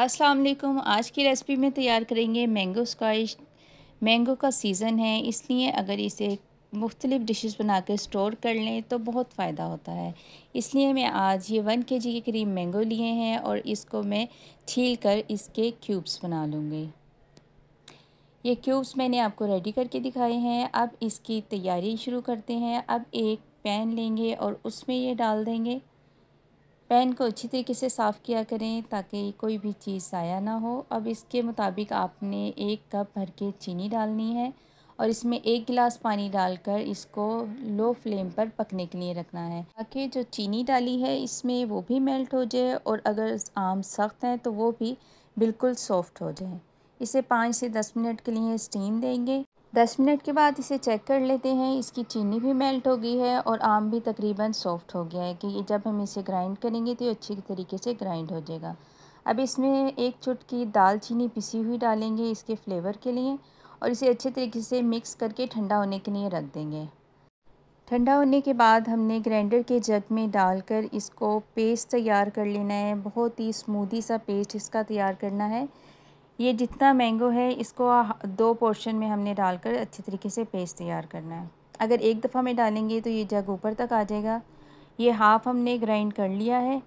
अस्सलाम वालेकुम आज की रेसिपी में तैयार करेंगे मैंगो स्कॉश मैंगो का सीज़न है इसलिए अगर इसे मुख्तलिफ़ डिशेस बना कर स्टोर कर लें तो बहुत फ़ायदा होता है इसलिए मैं आज ये वन के जी के करीब मैंगो लिए हैं और इसको मैं छील कर इसके क्यूब्स बना लूँगी ये क्यूब्स मैंने आपको रेडी करके दिखाए हैं अब इसकी तैयारी शुरू करते हैं अब एक पैन लेंगे और उसमें ये डाल देंगे पैन को अच्छी तरीके से साफ़ किया करें ताकि कोई भी चीज़ ज़ाया ना हो अब इसके मुताबिक आपने एक कप भर के चीनी डालनी है और इसमें एक गिलास पानी डालकर इसको लो फ्लेम पर पकने के लिए रखना है ताकि जो चीनी डाली है इसमें वो भी मेल्ट हो जाए और अगर आम सख्त हैं तो वो भी बिल्कुल सॉफ्ट हो जाए इसे पाँच से दस मिनट के लिए स्टीम देंगे दस मिनट के बाद इसे चेक कर लेते हैं इसकी चीनी भी मेल्ट हो गई है और आम भी तकरीबन सॉफ्ट हो गया है कि जब हम इसे ग्राइंड करेंगे तो ये अच्छी तरीके से ग्राइंड हो जाएगा अब इसमें एक चुटकी दाल चीनी पिसी हुई डालेंगे इसके फ्लेवर के लिए और इसे अच्छे तरीके से मिक्स करके ठंडा होने के लिए रख देंगे ठंडा होने के बाद हमने ग्राइंडर के जग में डालकर इसको पेस्ट तैयार कर लेना है बहुत ही स्मूदी सा पेस्ट इसका तैयार करना है ये जितना मैंगो है इसको दो पोर्शन में हमने डालकर अच्छे तरीके से पेस्ट तैयार करना है अगर एक दफ़ा में डालेंगे तो ये जग ऊपर तक आ जाएगा ये हाफ़ हमने ग्राइंड कर लिया है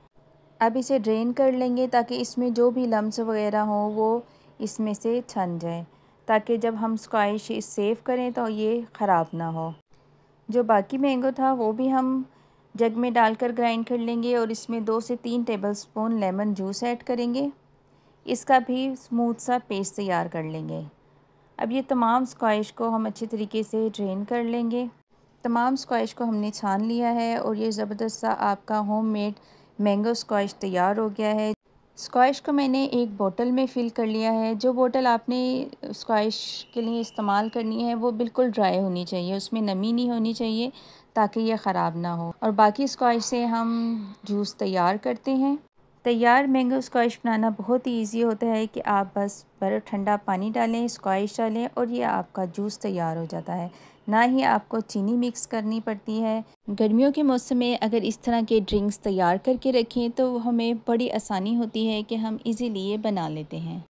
अब इसे ड्रेन कर लेंगे ताकि इसमें जो भी लम्स वगैरह हों वो इसमें से छन जाए ताकि जब हम स्क्वाइश सेव करें तो ये ख़राब ना हो जो बाकी मैंगो था वो भी हम जग में डालकर ग्राइंड कर लेंगे और इसमें दो से तीन टेबलस्पून लेमन जूस ऐड करेंगे इसका भी स्मूथ सा पेस्ट तैयार कर लेंगे अब ये तमाम स्क्वाइश को हम अच्छे तरीके से ड्रेन कर लेंगे तमाम स्क्वाइश को हमने छान लिया है और ये ज़बरदस्त सा आपका होममेड मैंगो स्क्वाइश तैयार हो गया है स्क्वाइश को मैंने एक बोतल में फ़िल कर लिया है जो बोतल आपने स्क्वाश के लिए इस्तेमाल करनी है वो बिल्कुल ड्राई होनी चाहिए उसमें नमी नहीं होनी चाहिए ताकि ये ख़राब ना हो और बाकी स्क्वाश से हम जूस तैयार करते हैं तैयार मैंगो स्क्वाश बनाना बहुत ही ईजी होता है कि आप बस बर्फ़ ठंडा पानी डालें स्क्वाश डालें और ये आपका जूस तैयार हो जाता है ना ही आपको चीनी मिक्स करनी पड़ती है गर्मियों के मौसम में अगर इस तरह के ड्रिंक्स तैयार करके रखें तो हमें बड़ी आसानी होती है कि हम इजीली ये बना लेते हैं